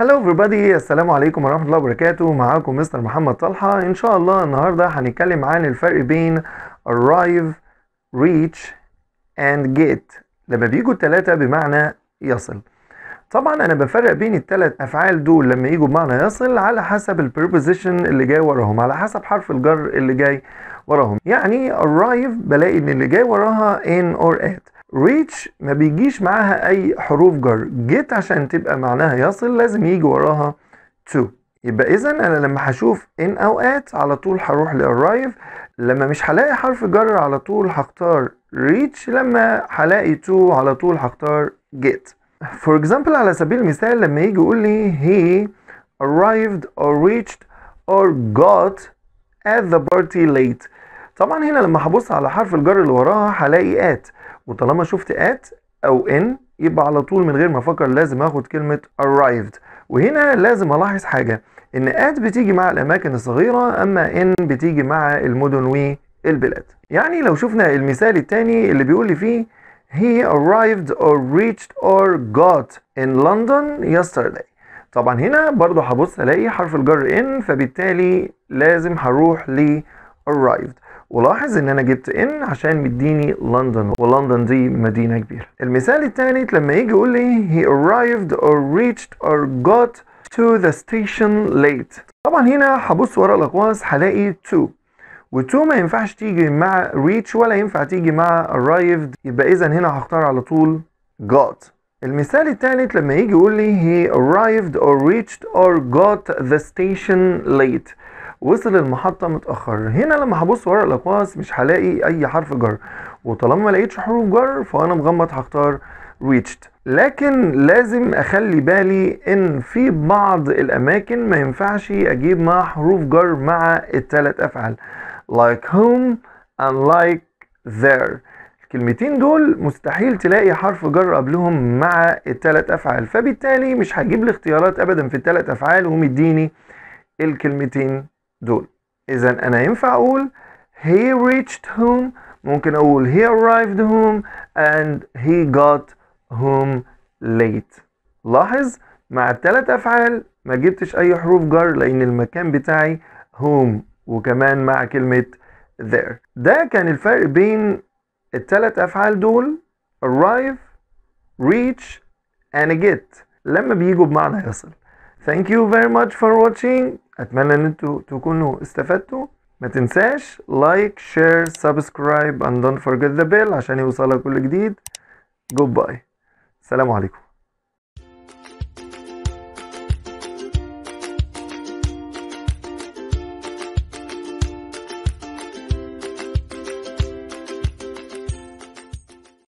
هلو everybody السلام عليكم ورحمة الله وبركاته معاكم مستر محمد طلحة ان شاء الله النهاردة هنتكلم عن الفرق بين arrive reach and get لما بيجوا التلاتة بمعنى يصل طبعا انا بفرق بين التلات افعال دول لما يجوا بمعنى يصل على حسب البربوزيشن اللي جاي وراهم على حسب حرف الجر اللي جاي وراهم يعني arrive بلاقي ان اللي جاي وراها in or at ريتش ما بيجيش معاها اي حروف جر جيت عشان تبقى معناها يصل لازم يجي وراها تو يبقى اذا انا لما هشوف ان او ات على طول هروح لارايف لما مش هلاقي حرف جر على طول هختار ريتش لما هلاقي تو على طول هختار جيت فور اكزامبل على سبيل المثال لما يجي يقول لي هي arrived or reached or got at the party late طبعا هنا لما هبص على حرف الجر اللي وراها هلاقي ات وطالما شفت ات او ان يبقى على طول من غير ما افكر لازم اخد كلمه arrived وهنا لازم الاحظ حاجه ان ات بتيجي مع الاماكن الصغيره اما ان بتيجي مع المدن والبلاد يعني لو شفنا المثال الثاني اللي بيقول لي فيه he arrived or reached or got in London yesterday طبعا هنا برضو هبص الاقي حرف الجر ان فبالتالي لازم هروح ل arrived ولاحظ ان انا جبت ان عشان مديني لندن ولندن دي مدينه كبيره المثال الثاني لما يجي يقول لي he arrived or reached or got to the station late طبعا هنا هبص ورا الاقواس هلاقي to و ما ينفعش تيجي مع reach ولا ينفع تيجي مع arrived يبقى اذا هنا هختار على طول got المثال الثالث لما يجي يقول لي he arrived or reached or got the station late وصل المحطة متأخر هنا لما هبص ورق الأقواس مش هلاقي أي حرف جر وطالما ما لقيتش حروف جر فأنا مغمض هختار reached لكن لازم اخلي بالي ان في بعض الاماكن ما ينفعش اجيب مع حروف جر مع التلات افعال like home and like there الكلمتين دول مستحيل تلاقي حرف جر قبلهم مع التلات افعال فبالتالي مش هجيب لي اختيارات ابدا في التلات افعال ومديني الكلمتين دول اذا انا ينفع اقول he reached home ممكن اقول he arrived home and he got home late لاحظ مع التلات افعال ما جبتش اي حروف جر لان المكان بتاعي home وكمان مع كلمة there ده كان الفرق بين التلات افعال دول arrive reach and get لما بيجوا بمعنى يصل thank you very much for watching اتمنى ان انتوا تكونوا استفدتوا ما تنساش لايك شير سبسكرايب اند دونت فورجيت ذا بيل عشان يوصلك كل جديد جود باي السلام عليكم